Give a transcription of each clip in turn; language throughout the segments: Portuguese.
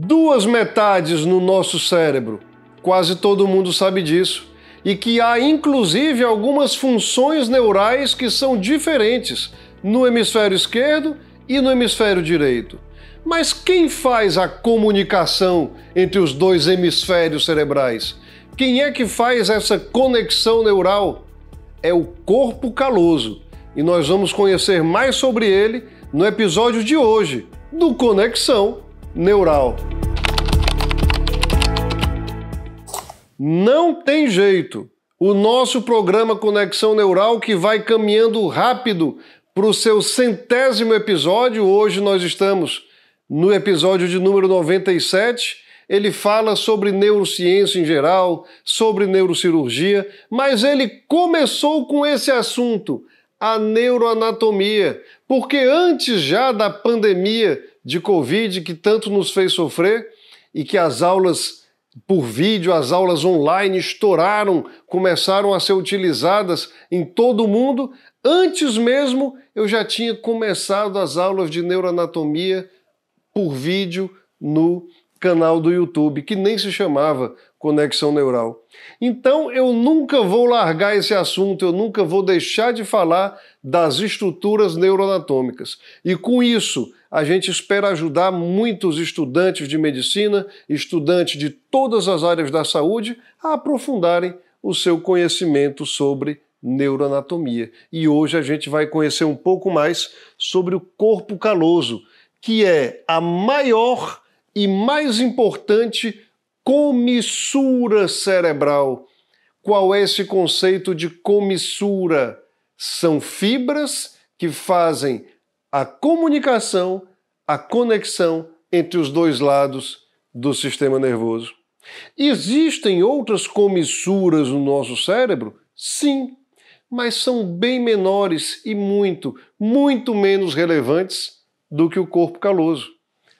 duas metades no nosso cérebro. Quase todo mundo sabe disso. E que há inclusive algumas funções neurais que são diferentes no hemisfério esquerdo e no hemisfério direito. Mas quem faz a comunicação entre os dois hemisférios cerebrais? Quem é que faz essa conexão neural? É o corpo caloso. E nós vamos conhecer mais sobre ele no episódio de hoje do Conexão neural. Não tem jeito. O nosso programa Conexão Neural que vai caminhando rápido para o seu centésimo episódio. Hoje nós estamos no episódio de número 97. Ele fala sobre neurociência em geral, sobre neurocirurgia, mas ele começou com esse assunto, a neuroanatomia, porque antes já da pandemia de Covid que tanto nos fez sofrer e que as aulas por vídeo, as aulas online estouraram, começaram a ser utilizadas em todo o mundo. Antes mesmo eu já tinha começado as aulas de neuroanatomia por vídeo no canal do YouTube, que nem se chamava Conexão Neural. Então eu nunca vou largar esse assunto, eu nunca vou deixar de falar das estruturas neuroanatômicas. E com isso, a gente espera ajudar muitos estudantes de medicina, estudantes de todas as áreas da saúde, a aprofundarem o seu conhecimento sobre neuroanatomia. E hoje a gente vai conhecer um pouco mais sobre o corpo caloso, que é a maior e, mais importante, comissura cerebral. Qual é esse conceito de comissura? São fibras que fazem a comunicação, a conexão entre os dois lados do sistema nervoso. Existem outras comissuras no nosso cérebro? Sim, mas são bem menores e muito, muito menos relevantes do que o corpo caloso.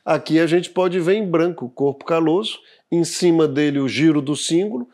Aqui a gente pode ver em branco o corpo caloso, em cima dele o giro do símbolo.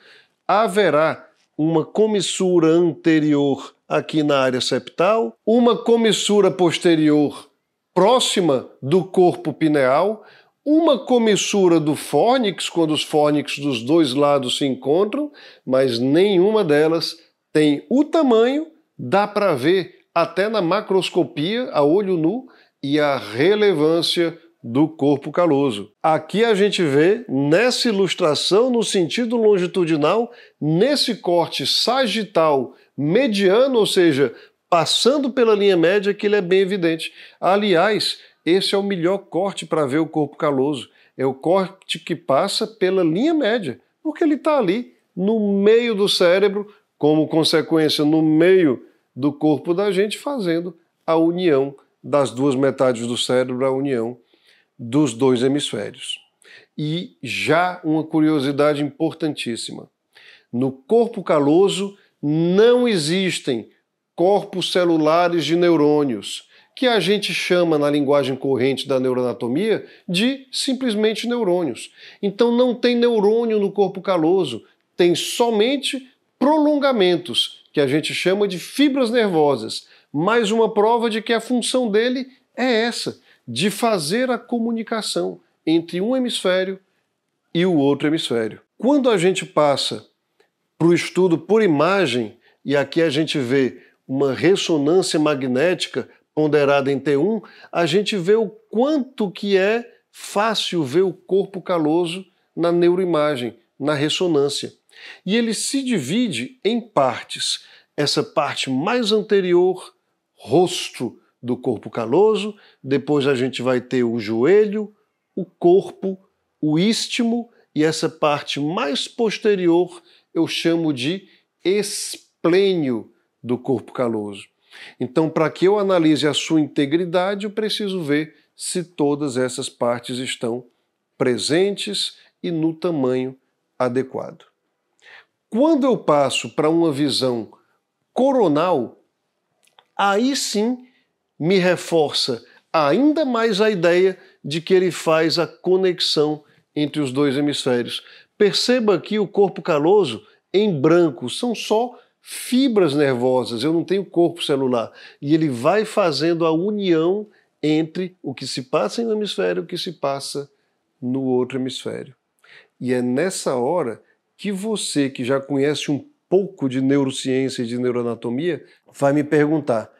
Haverá uma comissura anterior aqui na área septal, uma comissura posterior próxima do corpo pineal, uma comissura do fórnix, quando os fórnix dos dois lados se encontram, mas nenhuma delas tem o tamanho, dá para ver até na macroscopia, a olho nu, e a relevância do corpo caloso. Aqui a gente vê nessa ilustração no sentido longitudinal, nesse corte sagital mediano, ou seja, passando pela linha média, que ele é bem evidente. Aliás, esse é o melhor corte para ver o corpo caloso. É o corte que passa pela linha média, porque ele está ali no meio do cérebro, como consequência, no meio do corpo da gente, fazendo a união das duas metades do cérebro, a união dos dois hemisférios. E já uma curiosidade importantíssima: no corpo caloso não existem corpos celulares de neurônios, que a gente chama na linguagem corrente da neuroanatomia de simplesmente neurônios. Então não tem neurônio no corpo caloso, tem somente prolongamentos, que a gente chama de fibras nervosas. Mais uma prova de que a função dele é essa de fazer a comunicação entre um hemisfério e o outro hemisfério. Quando a gente passa para o estudo por imagem, e aqui a gente vê uma ressonância magnética ponderada em T1, a gente vê o quanto que é fácil ver o corpo caloso na neuroimagem, na ressonância. E ele se divide em partes. Essa parte mais anterior, rosto, do corpo caloso, depois a gente vai ter o joelho, o corpo, o istmo e essa parte mais posterior eu chamo de esplênio do corpo caloso. Então, para que eu analise a sua integridade, eu preciso ver se todas essas partes estão presentes e no tamanho adequado. Quando eu passo para uma visão coronal, aí sim me reforça ainda mais a ideia de que ele faz a conexão entre os dois hemisférios. Perceba que o corpo caloso em branco são só fibras nervosas, eu não tenho corpo celular. E ele vai fazendo a união entre o que se passa em um hemisfério e o que se passa no outro hemisfério. E é nessa hora que você, que já conhece um pouco de neurociência e de neuroanatomia, vai me perguntar: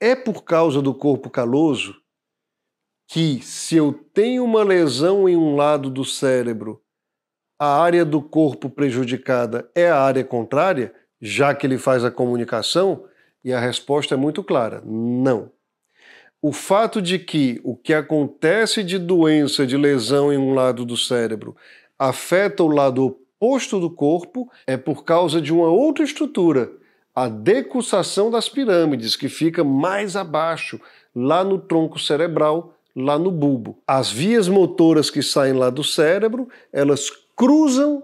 é por causa do corpo caloso que, se eu tenho uma lesão em um lado do cérebro, a área do corpo prejudicada é a área contrária, já que ele faz a comunicação? E a resposta é muito clara: não. O fato de que o que acontece de doença, de lesão em um lado do cérebro, afeta o lado oposto do corpo é por causa de uma outra estrutura a decussação das pirâmides, que fica mais abaixo, lá no tronco cerebral, lá no bulbo. As vias motoras que saem lá do cérebro, elas cruzam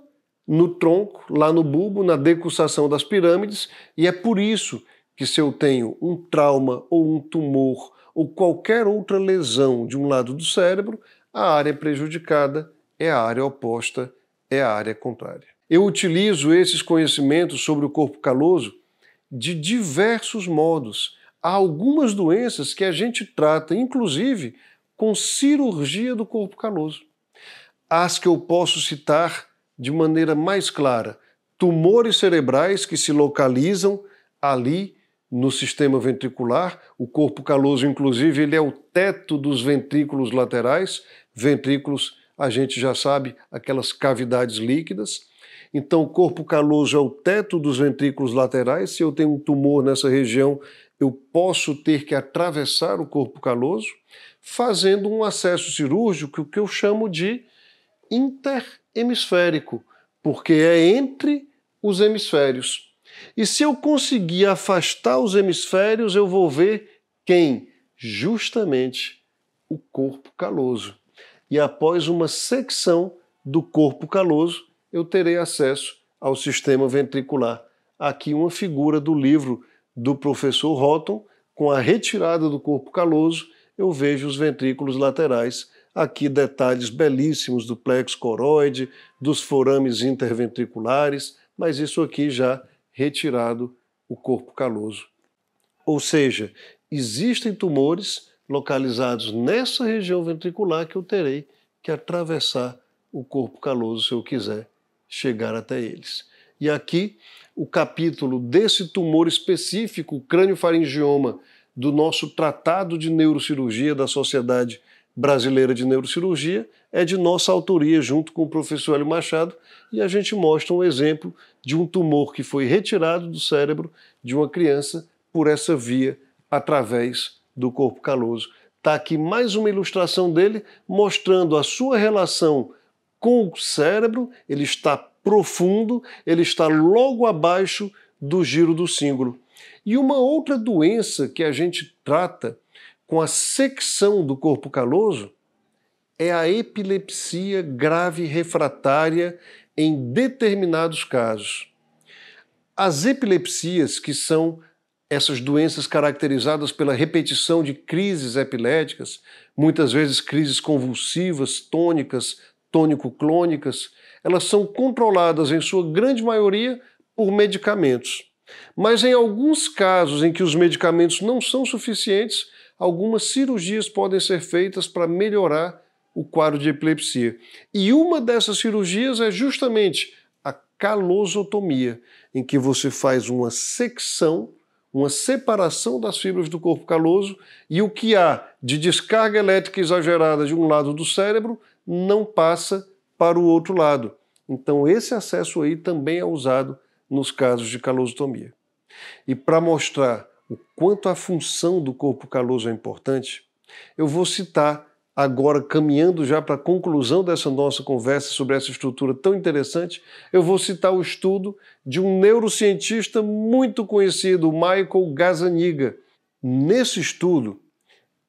no tronco, lá no bulbo, na decussação das pirâmides, e é por isso que se eu tenho um trauma ou um tumor ou qualquer outra lesão de um lado do cérebro, a área é prejudicada é a área oposta, é a área contrária. Eu utilizo esses conhecimentos sobre o corpo caloso de diversos modos. Há algumas doenças que a gente trata, inclusive, com cirurgia do corpo caloso. As que eu posso citar de maneira mais clara: tumores cerebrais que se localizam ali no sistema ventricular. O corpo caloso, inclusive, ele é o teto dos ventrículos laterais, ventrículos a gente já sabe, aquelas cavidades líquidas. Então, o corpo caloso é o teto dos ventrículos laterais. Se eu tenho um tumor nessa região, eu posso ter que atravessar o corpo caloso, fazendo um acesso cirúrgico que eu chamo de interhemisférico, porque é entre os hemisférios. E se eu conseguir afastar os hemisférios, eu vou ver quem? Justamente o corpo caloso e após uma secção do corpo caloso, eu terei acesso ao sistema ventricular. Aqui uma figura do livro do professor Rotton. com a retirada do corpo caloso, eu vejo os ventrículos laterais. Aqui detalhes belíssimos do plexo coroide, dos forames interventriculares, mas isso aqui já retirado o corpo caloso. Ou seja, existem tumores localizados nessa região ventricular que eu terei que atravessar o corpo caloso se eu quiser chegar até eles. E aqui o capítulo desse tumor específico, o crânio-faringioma, do nosso Tratado de Neurocirurgia da Sociedade Brasileira de Neurocirurgia, é de nossa autoria, junto com o professor Hélio Machado, e a gente mostra um exemplo de um tumor que foi retirado do cérebro de uma criança por essa via, através do corpo caloso. Está aqui mais uma ilustração dele mostrando a sua relação com o cérebro. Ele está profundo, ele está logo abaixo do giro do símbolo. E uma outra doença que a gente trata com a secção do corpo caloso é a epilepsia grave refratária em determinados casos. As epilepsias que são essas doenças caracterizadas pela repetição de crises epiléticas, muitas vezes crises convulsivas, tônicas, tônico-clônicas, elas são controladas, em sua grande maioria, por medicamentos. Mas em alguns casos em que os medicamentos não são suficientes, algumas cirurgias podem ser feitas para melhorar o quadro de epilepsia. E uma dessas cirurgias é justamente a calosotomia, em que você faz uma secção uma separação das fibras do corpo caloso e o que há de descarga elétrica exagerada de um lado do cérebro não passa para o outro lado. Então, esse acesso aí também é usado nos casos de calosotomia. E para mostrar o quanto a função do corpo caloso é importante, eu vou citar agora caminhando já para a conclusão dessa nossa conversa sobre essa estrutura tão interessante, eu vou citar o estudo de um neurocientista muito conhecido, Michael Gazaniga. Nesse estudo,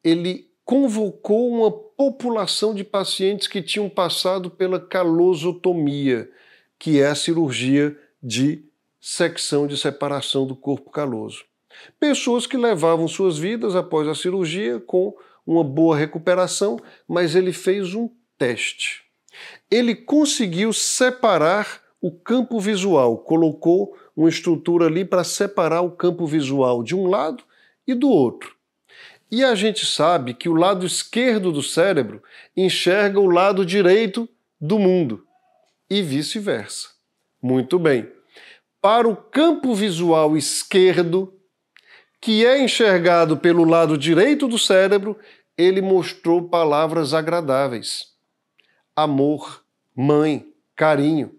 ele convocou uma população de pacientes que tinham passado pela calosotomia, que é a cirurgia de secção de separação do corpo caloso. Pessoas que levavam suas vidas após a cirurgia com uma boa recuperação, mas ele fez um teste. Ele conseguiu separar o campo visual, colocou uma estrutura ali para separar o campo visual de um lado e do outro. E a gente sabe que o lado esquerdo do cérebro enxerga o lado direito do mundo e vice-versa. Muito bem. Para o campo visual esquerdo, que é enxergado pelo lado direito do cérebro, ele mostrou palavras agradáveis: amor, mãe, carinho.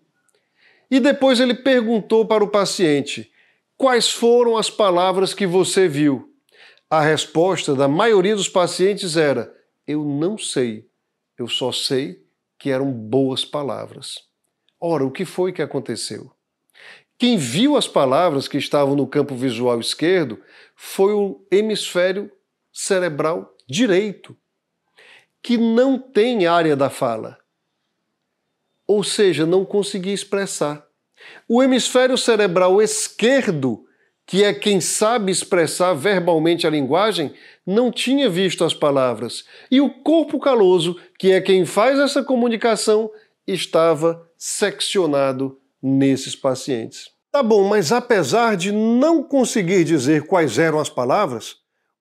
E depois ele perguntou para o paciente: quais foram as palavras que você viu? A resposta da maioria dos pacientes era: eu não sei, eu só sei que eram boas palavras. Ora, o que foi que aconteceu? Quem viu as palavras que estavam no campo visual esquerdo foi o hemisfério cerebral direito, que não tem área da fala, ou seja, não conseguia expressar. O hemisfério cerebral esquerdo, que é quem sabe expressar verbalmente a linguagem, não tinha visto as palavras. E o corpo caloso, que é quem faz essa comunicação, estava seccionado nesses pacientes. Tá bom, mas apesar de não conseguir dizer quais eram as palavras,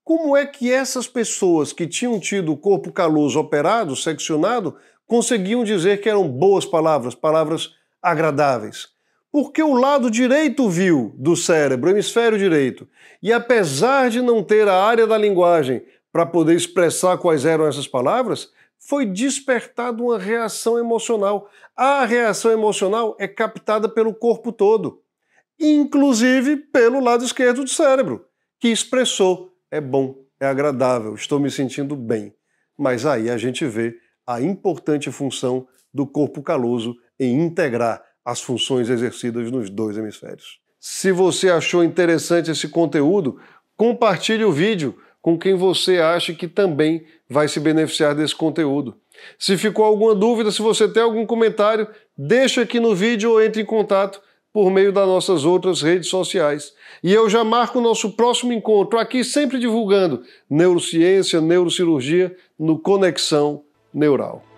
como é que essas pessoas que tinham tido o corpo caloso operado, seccionado, conseguiam dizer que eram boas palavras, palavras agradáveis? Porque o lado direito viu do cérebro, hemisfério direito, e apesar de não ter a área da linguagem para poder expressar quais eram essas palavras, foi despertada uma reação emocional. A reação emocional é captada pelo corpo todo, inclusive pelo lado esquerdo do cérebro, que expressou: é bom, é agradável, estou me sentindo bem. Mas aí a gente vê a importante função do corpo caloso em integrar as funções exercidas nos dois hemisférios. Se você achou interessante esse conteúdo, compartilhe o vídeo com quem você acha que também vai se beneficiar desse conteúdo. Se ficou alguma dúvida, se você tem algum comentário, deixa aqui no vídeo ou entre em contato por meio das nossas outras redes sociais. E eu já marco o nosso próximo encontro aqui, sempre divulgando neurociência, neurocirurgia no Conexão Neural.